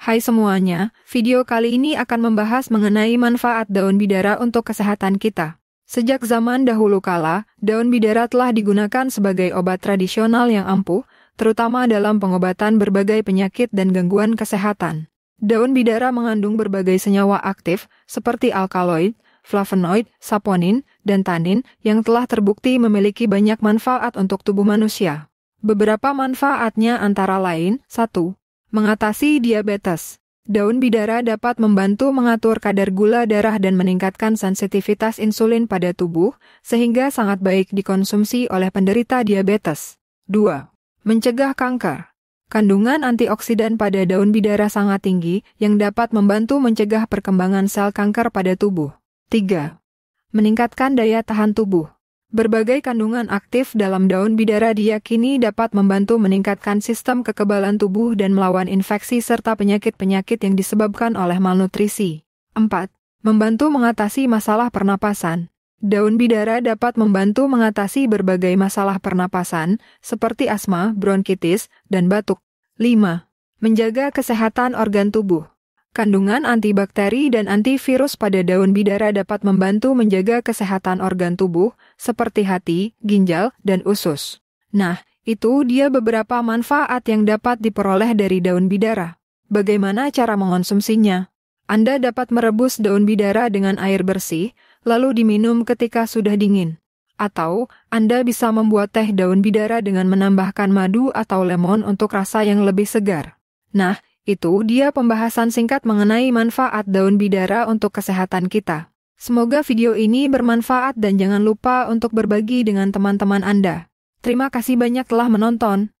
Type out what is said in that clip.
Hai semuanya, video kali ini akan membahas mengenai manfaat daun bidara untuk kesehatan kita. Sejak zaman dahulu kala, daun bidara telah digunakan sebagai obat tradisional yang ampuh, terutama dalam pengobatan berbagai penyakit dan gangguan kesehatan. Daun bidara mengandung berbagai senyawa aktif, seperti alkaloid, flavonoid, saponin, dan tanin, yang telah terbukti memiliki banyak manfaat untuk tubuh manusia. Beberapa manfaatnya antara lain, 1 Mengatasi diabetes, daun bidara dapat membantu mengatur kadar gula darah dan meningkatkan sensitivitas insulin pada tubuh, sehingga sangat baik dikonsumsi oleh penderita diabetes. 2. Mencegah kanker. Kandungan antioksidan pada daun bidara sangat tinggi yang dapat membantu mencegah perkembangan sel kanker pada tubuh. 3. Meningkatkan daya tahan tubuh. Berbagai kandungan aktif dalam daun bidara diyakini dapat membantu meningkatkan sistem kekebalan tubuh dan melawan infeksi serta penyakit-penyakit yang disebabkan oleh malnutrisi. 4. Membantu mengatasi masalah pernapasan. Daun bidara dapat membantu mengatasi berbagai masalah pernapasan, seperti asma, bronkitis, dan batuk. 5. Menjaga kesehatan organ tubuh. Kandungan antibakteri dan antivirus pada daun bidara dapat membantu menjaga kesehatan organ tubuh seperti hati, ginjal, dan usus. Nah, itu dia beberapa manfaat yang dapat diperoleh dari daun bidara. Bagaimana cara mengonsumsinya? Anda dapat merebus daun bidara dengan air bersih, lalu diminum ketika sudah dingin. Atau, Anda bisa membuat teh daun bidara dengan menambahkan madu atau lemon untuk rasa yang lebih segar. Nah, itu dia pembahasan singkat mengenai manfaat daun bidara untuk kesehatan kita. Semoga video ini bermanfaat dan jangan lupa untuk berbagi dengan teman-teman Anda. Terima kasih banyak telah menonton.